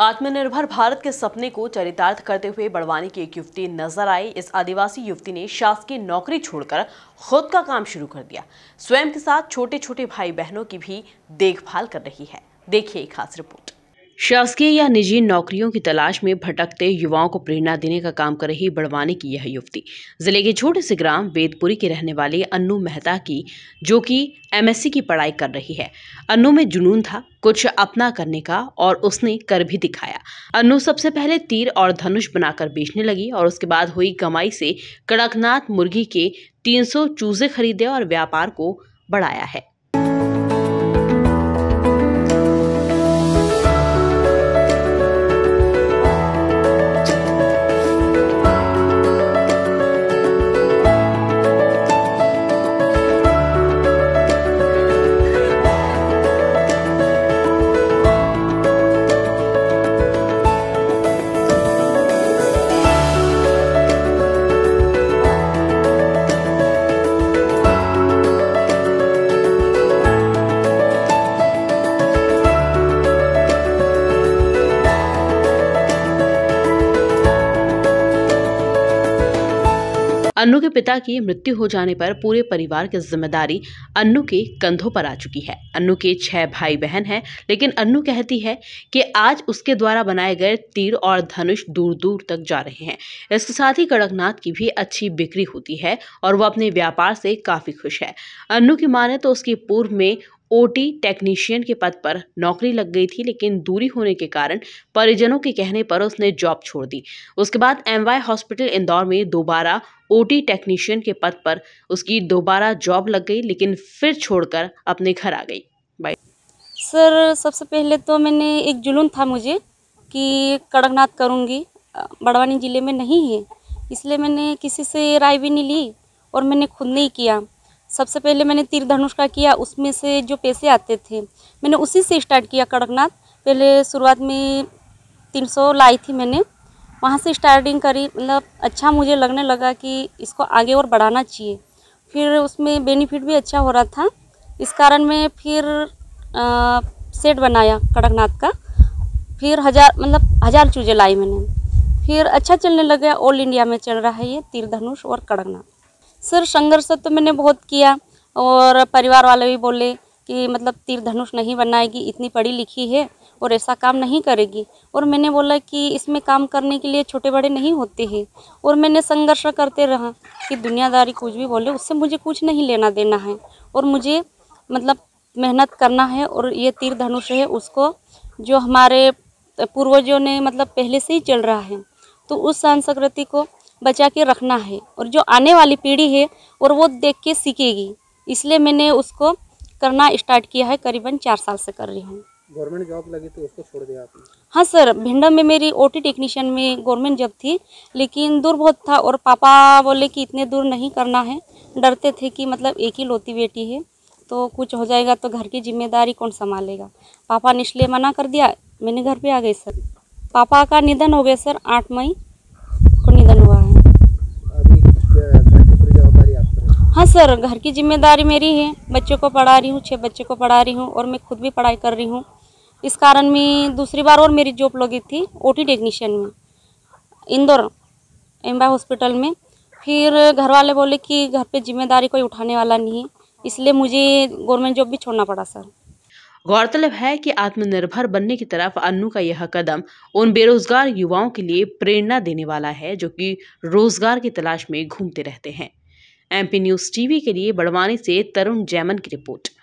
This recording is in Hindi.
आत्मनिर्भर भारत के सपने को चरितार्थ करते हुए बड़वानी की एक युवती नजर आई इस आदिवासी युवती ने शासकीय नौकरी छोड़कर खुद का काम शुरू कर दिया स्वयं के साथ छोटे छोटे भाई बहनों की भी देखभाल कर रही है देखिए एक खास रिपोर्ट शासकीय या निजी नौकरियों की तलाश में भटकते युवाओं को प्रेरणा देने का काम कर रही बड़वानी की यह युवती जिले के छोटे से ग्राम वेदपुरी के रहने वाली अन्नू मेहता की जो कि एमएससी की पढ़ाई कर रही है अन्नू में जुनून था कुछ अपना करने का और उसने कर भी दिखाया अन्नू सबसे पहले तीर और धनुष बनाकर बेचने लगी और उसके बाद हुई कमाई से कड़कनाथ मुर्गी के तीन चूजे खरीदे और व्यापार को बढ़ाया है अन्नू के पिता की मृत्यु हो जाने पर पूरे परिवार की जिम्मेदारी अन्नू के कंधों पर आ चुकी है अन्नू के छह भाई बहन हैं लेकिन अन्नू कहती है कि आज उसके द्वारा बनाए गए तीर और धनुष दूर दूर तक जा रहे हैं इसके साथ ही कड़कनाथ की भी अच्छी बिक्री होती है और वह अपने व्यापार से काफ़ी खुश है अन्नू की माने तो उसकी पूर्व में ओटी टेक्नीशियन के पद पर नौकरी लग गई थी लेकिन दूरी होने के कारण परिजनों के कहने पर उसने जॉब छोड़ दी उसके बाद एमवाई हॉस्पिटल इंदौर में दोबारा ओटी टेक्नीशियन के पद पर उसकी दोबारा जॉब लग गई लेकिन फिर छोड़कर अपने घर आ गई बाई सर सबसे पहले तो मैंने एक जुलून था मुझे कि कड़कनाथ करूँगी बड़वानी ज़िले में नहीं है इसलिए मैंने किसी से राय भी नहीं ली और मैंने खुद नहीं किया सबसे पहले मैंने तीर धनुष का किया उसमें से जो पैसे आते थे मैंने उसी से स्टार्ट किया कड़कनाथ पहले शुरुआत में तीन सौ लाई थी मैंने वहाँ से स्टार्टिंग करी मतलब अच्छा मुझे लगने लगा कि इसको आगे और बढ़ाना चाहिए फिर उसमें बेनिफिट भी अच्छा हो रहा था इस कारण मैं फिर आ, सेट बनाया कड़कनाथ का फिर हज़ार मतलब हज़ार चूजे लाई मैंने फिर अच्छा चलने लगा ऑल इंडिया में चल रहा है ये तीर धनुष और कड़कनाथ सर संघर्ष तो मैंने बहुत किया और परिवार वाले भी बोले कि मतलब तीर धनुष नहीं बनाएगी इतनी पढ़ी लिखी है और ऐसा काम नहीं करेगी और मैंने बोला कि इसमें काम करने के लिए छोटे बड़े नहीं होते हैं और मैंने संघर्ष करते रहा कि दुनियादारी कुछ भी बोले उससे मुझे कुछ नहीं लेना देना है और मुझे मतलब मेहनत करना है और ये तीर धनुष है उसको जो हमारे पूर्वजों ने मतलब पहले से ही चल रहा है तो उस संस्कृति को बचा के रखना है और जो आने वाली पीढ़ी है और वो देख के सीखेगी इसलिए मैंने उसको करना स्टार्ट किया है करीबन चार साल से कर रही हूँ गवर्नमेंट जॉब लगी तो उसको छोड़ दिया आपने हाँ सर भिंडा में मेरी ओटी टेक्नीशियन में गवर्नमेंट जॉब थी लेकिन दूर बहुत था और पापा बोले कि इतने दूर नहीं करना है डरते थे कि मतलब एक ही लोती बेटी है तो कुछ हो जाएगा तो घर की जिम्मेदारी कौन संभालेगा पापा ने इसलिए मना कर दिया मैंने घर पे आ गई सर पापा का निधन हो गया सर आठ मई निकल हुआ है हाँ सर घर की जिम्मेदारी मेरी है बच्चों को पढ़ा रही हूँ छः बच्चे को पढ़ा रही हूँ और मैं खुद भी पढ़ाई कर रही हूँ इस कारण मैं दूसरी बार और मेरी जॉब लगी थी ओटी टेक्नीशियन में इंदौर एम्बा हॉस्पिटल में फिर घर वाले बोले कि घर पे जिम्मेदारी कोई उठाने वाला नहीं है इसलिए मुझे गवर्नमेंट जॉब भी छोड़ना पड़ा सर गौरतलब है कि आत्मनिर्भर बनने की तरफ अन्नू का यह कदम उन बेरोजगार युवाओं के लिए प्रेरणा देने वाला है जो कि रोजगार की तलाश में घूमते रहते हैं एमपी न्यूज़ टीवी के लिए बड़वानी से तरुण जैमन की रिपोर्ट